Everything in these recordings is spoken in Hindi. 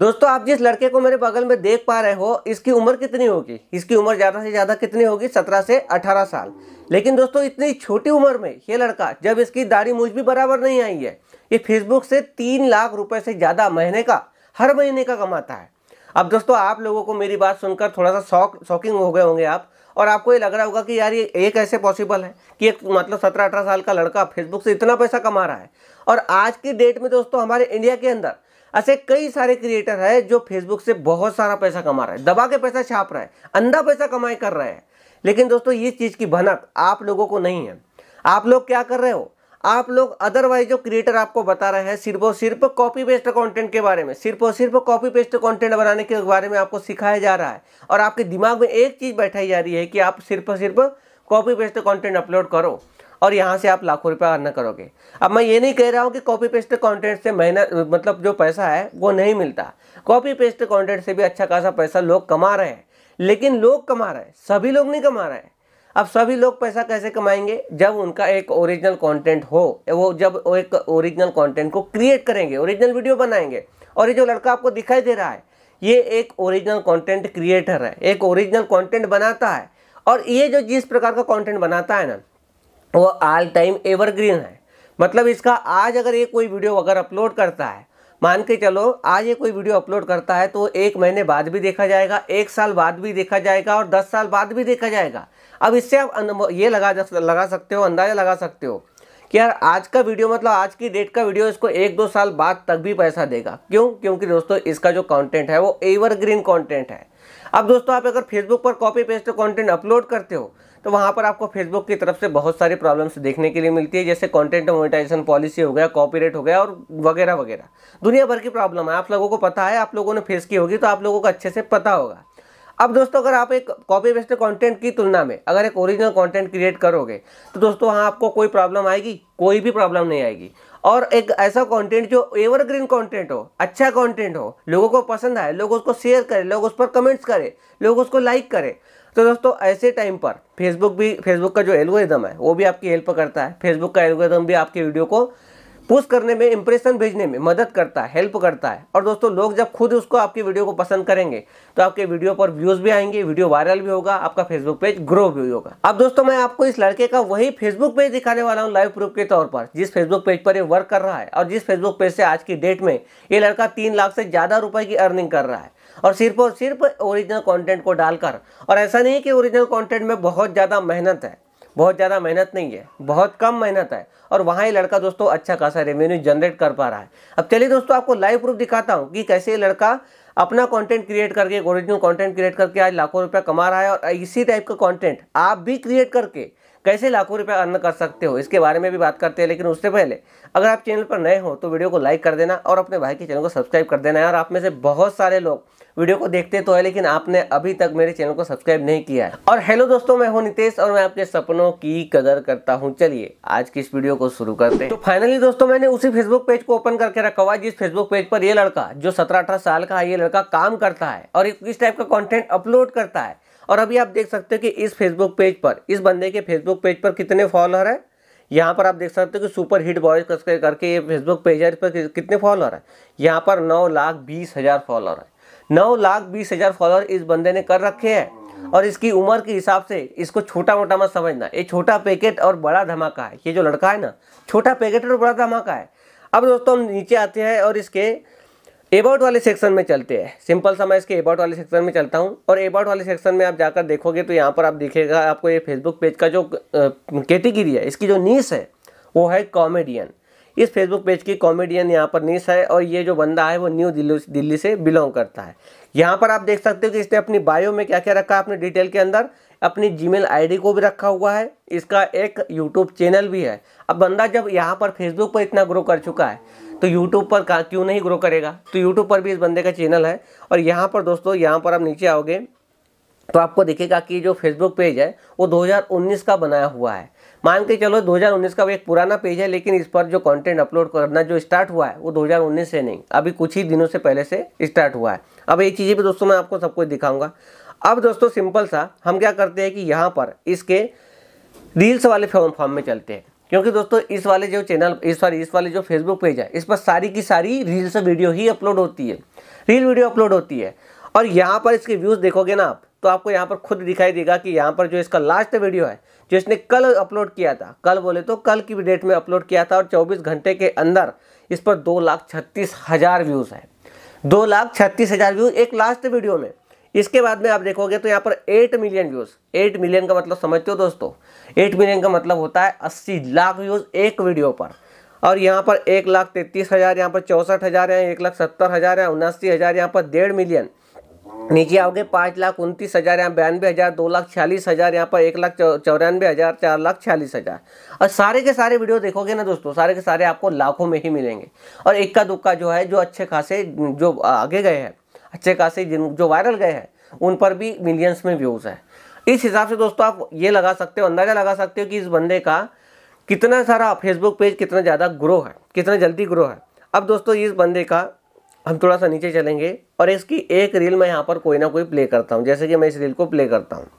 दोस्तों आप जिस लड़के को मेरे बगल में देख पा रहे हो इसकी उम्र कितनी होगी इसकी उम्र ज़्यादा से ज़्यादा कितनी होगी सत्रह से अठारह साल लेकिन दोस्तों इतनी छोटी उम्र में ये लड़का जब इसकी दाढ़ी मुझ भी बराबर नहीं आई है ये फेसबुक से तीन लाख रुपए से ज़्यादा महीने का हर महीने का कमाता है अब दोस्तों आप लोगों को मेरी बात सुनकर थोड़ा सा शौक शॉकिंग हो गए होंगे आप और आपको ये लग रहा होगा कि यार ये एक ऐसे पॉसिबल है कि एक मतलब सत्रह अठारह साल का लड़का फेसबुक से इतना पैसा कमा रहा है और आज की डेट में दोस्तों हमारे इंडिया के अंदर ऐसे कई सारे क्रिएटर है जो फेसबुक से बहुत सारा पैसा कमा रहा है दबा के पैसा छाप रहा है अंधा पैसा कमाई कर रहा है लेकिन दोस्तों ये चीज़ की भनक आप लोगों को नहीं है आप लोग क्या कर रहे हो आप लोग अदरवाइज जो क्रिएटर आपको बता रहे हैं सिर्फ और सिर्फ कॉपी पेस्ट कंटेंट के बारे में सिर्फ और सिर्फ कॉपी पेस्ट कंटेंट बनाने के बारे में आपको सिखाया जा रहा है और आपके दिमाग में एक चीज़ बैठाई जा रही है कि आप सिर्फ और सिर्फ कॉपी पेस्ट कंटेंट अपलोड करो और यहाँ से आप लाखों रुपया अर्न करोगे अब मैं ये नहीं कह रहा हूँ कि कॉपी पेस्ट कंटेंट से मेहनत मतलब जो पैसा है वो नहीं मिलता कॉपी पेस्ट कंटेंट से भी अच्छा खासा पैसा लोग कमा रहे हैं लेकिन लोग कमा रहे हैं सभी लोग नहीं कमा रहे हैं अब सभी लोग पैसा कैसे कमाएंगे जब उनका एक ओरिजिनल कंटेंट हो वो जब वो एक ओरिजिनल कंटेंट को क्रिएट करेंगे ओरिजिनल वीडियो बनाएंगे और ये जो लड़का आपको दिखाई दे रहा है ये एक ओरिजिनल कंटेंट क्रिएटर है एक ओरिजिनल कंटेंट बनाता है और ये जो जिस प्रकार का कंटेंट बनाता है ना वो ऑल टाइम एवरग्रीन है मतलब इसका आज अगर ये कोई वीडियो अगर अपलोड करता है मान के चलो आज ये कोई वीडियो अपलोड करता है तो एक महीने बाद भी देखा जाएगा एक साल बाद भी देखा जाएगा और दस साल बाद भी देखा जाएगा अब इससे आप ये लगा लगा सकते हो अंदाज़ा लगा सकते हो कि यार आज का वीडियो मतलब आज की डेट का वीडियो इसको एक दो साल बाद तक भी पैसा देगा क्यों क्योंकि दोस्तों इसका जो कॉन्टेंट है वो एवरग्रीन कॉन्टेंट है अब दोस्तों आप अगर फेसबुक पर कॉपी पेस्ट कॉन्टेंट अपलोड करते हो तो वहाँ पर आपको फेसबुक की तरफ से बहुत सारी प्रॉब्लम्स देखने के लिए मिलती है जैसे कॉन्टेंट मोनिटाइजेशन पॉलिसी हो गया कॉपीराइट हो गया और वगैरह वगैरह दुनिया भर की प्रॉब्लम है आप लोगों को पता है आप लोगों ने फेस की होगी तो आप लोगों को अच्छे से पता होगा अब दोस्तों अगर आप एक कॉपी पेस्ट कंटेंट की तुलना में अगर एक ओरिजिनल कंटेंट क्रिएट करोगे तो दोस्तों वहाँ आपको कोई प्रॉब्लम आएगी कोई भी प्रॉब्लम नहीं आएगी और एक ऐसा कंटेंट जो एवरग्रीन कंटेंट हो अच्छा कंटेंट हो लोगों को पसंद आए लोग उसको शेयर करें लोग उस पर कमेंट्स करें लोग उसको लाइक करें तो दोस्तों ऐसे टाइम पर फेसबुक भी फेसबुक का जो एल्गोरिदम है वो भी आपकी हेल्प करता है फेसबुक का एल्गोरिदम भी आपके वीडियो को पुश करने में इंप्रेशन भेजने में मदद करता है हेल्प करता है और दोस्तों लोग जब खुद उसको आपकी वीडियो को पसंद करेंगे तो आपके वीडियो पर व्यूज भी आएंगे वीडियो वायरल भी होगा आपका फेसबुक पेज ग्रो भी होगा अब दोस्तों मैं आपको इस लड़के का वही फेसबुक पेज दिखाने वाला हूँ लाइव प्रूफ के तौर पर जिस फेसबुक पेज पर ये वर्क कर रहा है और जिस फेसबुक पेज से आज की डेट में ये लड़का तीन लाख से ज़्यादा रुपए की अर्निंग कर रहा है और सिर्फ और सिर्फ ओरिजिनल कंटेंट को डालकर और ऐसा नहीं है कि ओरिजिनल कंटेंट में बहुत ज़्यादा मेहनत है बहुत ज़्यादा मेहनत नहीं है बहुत कम मेहनत है और वहाँ ये लड़का दोस्तों अच्छा खासा रेवेन्यू जनरेट कर पा रहा है अब चलिए दोस्तों आपको लाइव प्रूफ दिखाता हूँ कि कैसे ये लड़का अपना कंटेंट क्रिएट करके एक ओरिजिनल कंटेंट क्रिएट करके आज लाखों रुपया कमा रहा है और इसी टाइप का कॉन्टेंट आप भी क्रिएट करके कैसे लाखों रुपया अर्न कर सकते हो इसके बारे में भी बात करते हैं लेकिन उससे पहले अगर आप चैनल पर नए हो तो वीडियो को लाइक कर देना और अपने भाई के चैनल को सब्सक्राइब कर देना है और आप में से बहुत सारे लोग वीडियो को देखते तो है लेकिन आपने अभी तक मेरे चैनल को सब्सक्राइब नहीं किया है और हेलो दोस्तों मैं हूं नितेश और मैं आपके सपनों की कदर करता हूं चलिए आज की इस वीडियो को शुरू करते हैं तो फाइनली दोस्तों मैंने उसी फेसबुक पेज को ओपन करके रखा हुआ जिस फेसबुक पेज पर ये लड़का जो सत्रह अठारह साल का है ये लड़का काम करता है और इस टाइप का कॉन्टेंट अपलोड करता है और अभी आप देख सकते हो कि इस फेसबुक पेज पर इस बंदे के फेसबुक पेज पर कितने फॉलोअर है यहाँ पर आप देख सकते हो कि सुपर हिट बॉयज करके ये फेसबुक पेज है इस पर कितने फॉलोअर है यहाँ पर नौ लाख बीस हज़ार फॉलोअर है नौ लाख बीस हजार फॉलोअर इस बंदे ने कर रखे हैं और इसकी उम्र के हिसाब से इसको छोटा मोटा मत समझना ये छोटा पैकेट और बड़ा धमाका है ये जो लड़का है ना छोटा पैकेट और बड़ा धमाका है अब दोस्तों हम नीचे आते हैं और इसके एबाउट वाले सेक्शन में चलते हैं सिंपल सा मैं इसके एबाउट वाले सेक्शन में चलता हूँ और एबाउट वाले सेक्शन में आप जाकर देखोगे तो यहाँ पर आप देखेगा आपको ये फेसबुक पेज का जो कैटेगरी है इसकी जो नीस है वो है कॉमेडियन इस फेसबुक पेज की कॉमेडियन यहाँ पर नीस है और ये जो बंदा है वो न्यू दिल्ली दिल्ली से बिलोंग करता है यहाँ पर आप देख सकते हो कि इसने अपनी बायो में क्या क्या रखा है अपने डिटेल के अंदर अपनी जीमेल आईडी को भी रखा हुआ है इसका एक यूट्यूब चैनल भी है अब बंदा जब यहाँ पर फेसबुक पर इतना ग्रो कर चुका है तो यूट्यूब पर क्यों नहीं ग्रो करेगा तो यूट्यूब पर भी इस बंदे का चैनल है और यहाँ पर दोस्तों यहाँ पर आप नीचे आओगे तो आपको दिखेगा कि जो फेसबुक पेज है वो 2019 का बनाया हुआ है मान के चलो 2019 का एक पुराना पेज है लेकिन इस पर जो कंटेंट अपलोड करना जो स्टार्ट हुआ है वो 2019 से नहीं अभी कुछ ही दिनों से पहले से स्टार्ट हुआ है अब ये चीज़ें भी दोस्तों मैं आपको सब कुछ दिखाऊंगा अब दोस्तों सिंपल सा हम क्या करते हैं कि यहाँ पर इसके रील्स वाले फॉर्म में चलते हैं क्योंकि दोस्तों इस वाले जो चैनल इस इस वाले जो फेसबुक पेज है इस पर सारी की सारी रील्स वीडियो ही अपलोड होती है रील वीडियो अपलोड होती है और यहाँ पर इसके व्यूज़ देखोगे ना आप तो आपको यहाँ पर खुद दिखाई देगा कि यहाँ पर जो इसका लास्ट वीडियो है जो इसने कल अपलोड किया था कल बोले तो कल की डेट में अपलोड किया था और चौबीस घंटे के अंदर इस पर दो लाख छत्तीस हज़ार व्यूज़ है दो लाख छत्तीस हज़ार व्यूज़ एक लास्ट वीडियो में इसके बाद में आप देखोगे तो यहाँ पर eight million views eight million का मतलब समझते हो दोस्तों एट मिलियन का मतलब होता है अस्सी लाख व्यूज़ एक वीडियो पर और यहाँ पर एक लाख तैंतीस हज़ार यहाँ पर चौंसठ हज़ार है एक लाख सत्तर हज़ार है उनासी हज़ार यहाँ पर डेढ़ मिलियन नीचे आओगे पाँच लाख उनतीस हज़ार यहाँ बयानवे हज़ार दो लाख छियालीस हज़ार यहाँ पर एक लाख चौरानवे हज़ार चार लाख छियालीस हज़ार और सारे के सारे वीडियो देखोगे ना दोस्तों सारे के सारे आपको लाखों में ही मिलेंगे और इक्का दुक्का जो है जो अच्छे खासे जो आगे गए हैं अच्छे खासे जिन जो वायरल गए हैं उन पर भी मिलियंस में व्यूज़ है इस हिसाब से दोस्तों आप ये लगा सकते हो अंदाज़ा लगा सकते हो कि इस बंदे का कितना सारा फेसबुक पेज कितना ज़्यादा ग्रो है कितना जल्दी ग्रो है अब दोस्तों इस बंदे का हम थोड़ा सा नीचे चलेंगे और इसकी एक रील मैं यहाँ पर कोई ना कोई प्ले करता हूँ जैसे कि मैं इस रील को प्ले करता हूँ तो।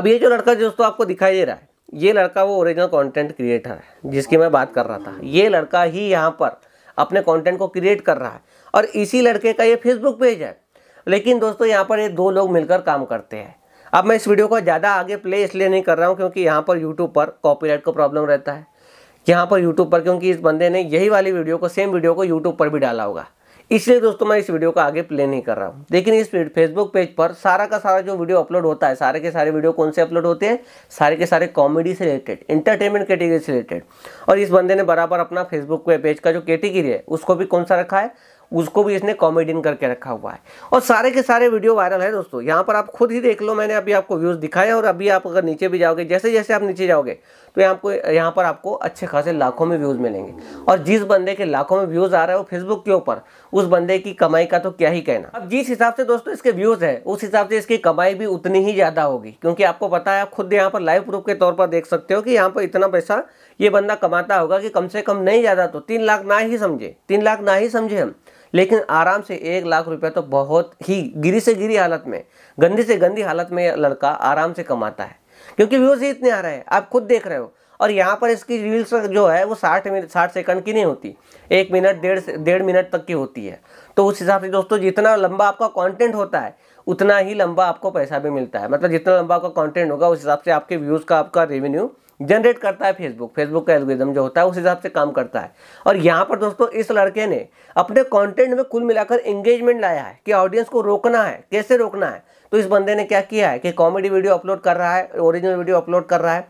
अब ये जो लड़का दोस्तों आपको दिखाई दे रहा है ये लड़का वो ओरिजिनल कंटेंट क्रिएटर है जिसकी मैं बात कर रहा था ये लड़का ही यहाँ पर अपने कंटेंट को क्रिएट कर रहा है और इसी लड़के का ये फेसबुक पेज है लेकिन दोस्तों यहाँ पर ये दो लोग मिलकर काम करते हैं अब मैं इस वीडियो को ज़्यादा आगे प्ले इसलिए नहीं कर रहा हूँ क्योंकि यहाँ पर यूट्यूब पर कॉपीराइट का प्रॉब्लम रहता है यहाँ पर यूट्यूब पर क्योंकि इस बंदे ने यही वाली वीडियो को सेम वीडियो को यूट्यूब पर भी डाला होगा इसलिए दोस्तों मैं इस वीडियो को आगे प्ले नहीं कर रहा हूँ लेकिन इस फेसबुक पेज पर सारा का सारा जो वीडियो अपलोड होता है सारे के सारे वीडियो कौन से अपलोड होते हैं सारे के सारे कॉमेडी से रिलेटेड एंटरटेनमेंट कैटेगरी से रिलेटेड और इस बंदे ने बराबर अपना फेसबुक पेज का जो कैटेगरी है उसको भी कौन सा रखा है उसको भी इसने कॉमेडियन करके रखा हुआ है और सारे के सारे वीडियो वायरल है दोस्तों यहाँ पर आप खुद ही देख लो मैंने अभी आपको व्यूज़ दिखाए और अभी आप अगर नीचे भी जाओगे जैसे जैसे आप नीचे जाओगे तो यहाँ को यहाँ पर आपको अच्छे खासे लाखों में व्यूज़ मिलेंगे और जिस बंदे के लाखों में व्यूज़ आ रहे हो फेसबुक के ऊपर उस बंदे की कमाई का तो क्या ही कहना अब जिस हिसाब से दोस्तों इसके व्यूज़ है उस हिसाब से इसकी कमाई भी उतनी ही ज़्यादा होगी क्योंकि आपको पता है आप खुद यहाँ पर लाइव प्रूफ के तौर पर देख सकते हो कि यहाँ पर इतना पैसा ये बंदा कमाता होगा कि कम से कम नहीं ज़्यादा तो तीन लाख ना ही समझे तीन लाख ना ही समझे हम लेकिन आराम से एक लाख रुपया तो बहुत ही गिरी से गिरी हालत में गंदी से गंदी हालत में लड़का आराम से कमाता है क्योंकि व्यूज ही इतने आ रहे हैं आप खुद देख रहे हो और यहाँ पर इसकी रील्स जो है वो साठ मिनट साठ सेकंड की नहीं होती एक मिनट डेढ़ डेढ़ मिनट तक की होती है तो उस हिसाब से दोस्तों जितना लंबा आपका कंटेंट होता है उतना ही लंबा आपको पैसा भी मिलता है मतलब जितना लंबा आपका कंटेंट होगा उस हिसाब से आपके व्यूज़ का आपका रेवेन्यू जनरेट करता है फेसबुक फेसबुक का एल्गोरिज्म जो होता है उस हिसाब से काम करता है और यहाँ पर दोस्तों इस लड़के ने अपने कंटेंट में कुल मिलाकर एंगेजमेंट लाया है कि ऑडियंस को रोकना है कैसे रोकना है तो इस बंदे ने क्या किया है कि कॉमेडी वीडियो अपलोड कर रहा है ओरिजिनल वीडियो अपलोड कर रहा है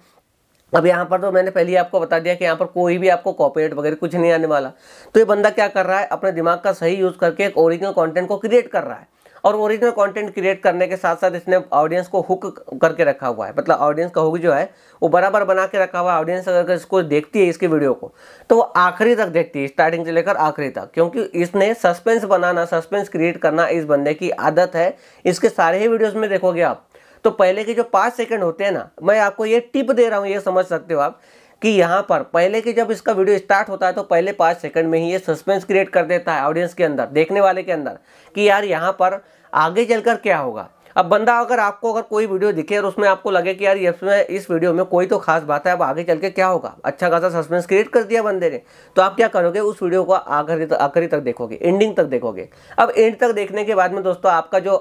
अब यहाँ पर तो मैंने पहले ही आपको बता दिया कि यहाँ पर कोई भी आपको कॉपीराइट वगैरह कुछ नहीं आने वाला तो ये बंदा क्या कर रहा है अपने दिमाग का सही यूज़ करके एक ओरिजिनल कंटेंट को क्रिएट कर रहा है और ओरिजिनल कंटेंट क्रिएट करने के साथ साथ इसने ऑडियंस को हुक करके रखा हुआ है मतलब ऑडियंस का हुक जो है वो बराबर बना के रखा हुआ है ऑडियंस अगर इसको देखती है इसके वीडियो को तो वो आखिरी तक देखती है स्टार्टिंग से लेकर आखिरी तक क्योंकि इसने सस्पेंस बनाना सस्पेंस क्रिएट करना इस बंदे की आदत है इसके सारे ही वीडियोज़ में देखोगे आप तो पहले के जो पाँच सेकेंड होते हैं ना मैं आपको ये टिप दे रहा हूँ ये समझ सकते हो आप कि यहाँ पर पहले के जब इसका वीडियो स्टार्ट होता है तो पहले पाँच सेकंड में ही ये सस्पेंस क्रिएट कर देता है ऑडियंस के अंदर देखने वाले के अंदर कि यार यहाँ पर आगे चलकर क्या होगा अब बंदा अगर आपको अगर कोई वीडियो दिखे और उसमें आपको लगे कि यार इसमें इस वीडियो में कोई तो खास बात है अब आगे चल के क्या होगा अच्छा खासा सस्पेंस क्रिएट कर दिया बंदे ने तो आप क्या करोगे उस वीडियो को आखिरी तक आखिरी तक देखोगे एंडिंग तक देखोगे अब एंड तक देखने के बाद में दोस्तों आपका जो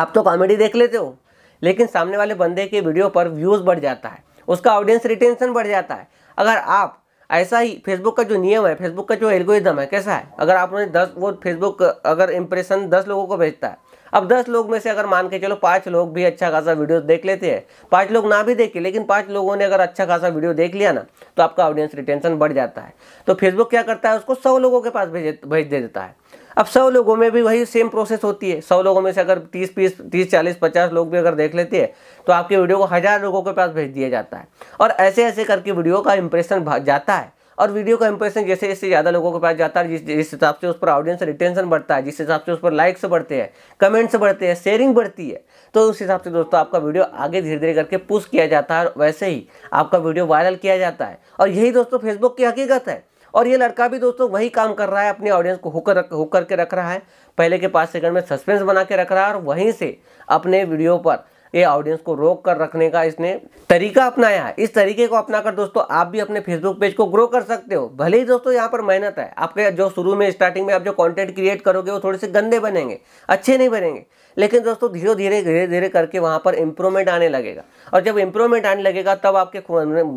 आप तो कॉमेडी देख लेते हो लेकिन सामने वाले बंदे के वीडियो पर व्यूज़ बढ़ जाता है उसका ऑडियंस रिटेंशन बढ़ जाता है अगर आप ऐसा ही फेसबुक का जो नियम है फेसबुक का जो एल्गोरिदम है कैसा है अगर आपने दस वो फेसबुक अगर इम्प्रेशन दस लोगों को भेजता है अब दस लोग में से अगर मान के चलो पाँच लोग भी अच्छा खासा वीडियो देख लेते हैं पाँच लोग ना भी देखे लेकिन पाँच लोगों ने अगर अच्छा खासा वीडियो देख लिया ना तो आपका ऑडियंस रिटेंशन बढ़ जाता है तो फेसबुक क्या करता है उसको सौ लोगों के पास भेज भेज दे देता है अब सौ लोगों में भी वही सेम प्रोसेस होती है सौ लोगों में से अगर तीस पीस तीस चालीस पचास लोग भी अगर देख लेते हैं तो आपके वीडियो को हज़ार लोगों के पास भेज दिया जाता है और ऐसे ऐसे करके वीडियो का इंप्रेशन जाता है और वीडियो का इंप्रेशन जैसे जैसे ज़्यादा लोगों के पास जाता है जिस जिस हिसाब से उस पर ऑडियंस रिटेंशन बढ़ता है जिस हिसाब से उस पर लाइक्स बढ़ते हैं कमेंट्स बढ़ते हैं शेयरिंग बढ़ती है तो उस हिसाब से दोस्तों आपका वीडियो आगे धीरे धीरे करके पुश किया जाता है और वैसे ही आपका वीडियो वायरल किया जाता है और यही दोस्तों फेसबुक की हकीकत है और ये लड़का भी दोस्तों वही काम कर रहा है अपने ऑडियंस को होकर रख होकर के रख रहा है पहले के पाँच सेकंड में सस्पेंस बना के रख रहा है और वहीं से अपने वीडियो पर ये ऑडियंस को रोक कर रखने का इसने तरीका अपनाया है इस तरीके को अपनाकर दोस्तों आप भी अपने फेसबुक पेज को ग्रो कर सकते हो भले ही दोस्तों यहाँ पर मेहनत है आपके जो शुरू में स्टार्टिंग में आप जो कंटेंट क्रिएट करोगे वो थोड़े से गंदे बनेंगे अच्छे नहीं बनेंगे लेकिन दोस्तों धीरे धीरे धीरे धीरे करके वहाँ पर इंप्रूवमेंट आने लगेगा और जब इंप्रूवमेंट आने लगेगा तब आपके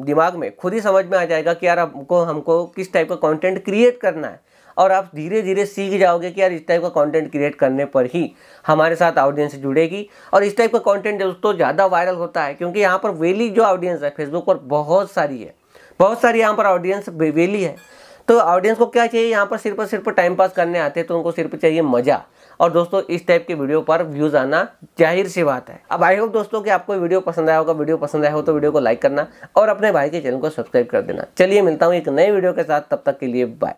दिमाग में खुद ही समझ में आ जाएगा कि यार हमको हमको किस टाइप का कॉन्टेंट क्रिएट करना है और आप धीरे धीरे सीख जाओगे कि यार इस टाइप का कंटेंट क्रिएट करने पर ही हमारे साथ ऑडियंस जुड़ेगी और इस टाइप का कंटेंट दोस्तों ज़्यादा वायरल होता है क्योंकि यहाँ पर वेली जो ऑडियंस है फेसबुक पर बहुत सारी है बहुत सारी यहाँ पर ऑडियंस वेली है तो ऑडियंस को क्या चाहिए यहाँ पर सिर्फ सिर्फ टाइम पास करने आते हैं तो उनको सिर्फ चाहिए मज़ा और दोस्तों इस टाइप के वीडियो पर व्यूज़ आना जाहिर सी बात है अब आई होप दोस्तों कि आपको वीडियो पसंद आया होगा वीडियो पसंद आया हो तो वीडियो को लाइक करना और अपने भाई के चैनल को सब्सक्राइब कर देना चलिए मिलता हूँ एक नए वीडियो के साथ तब तक के लिए बाय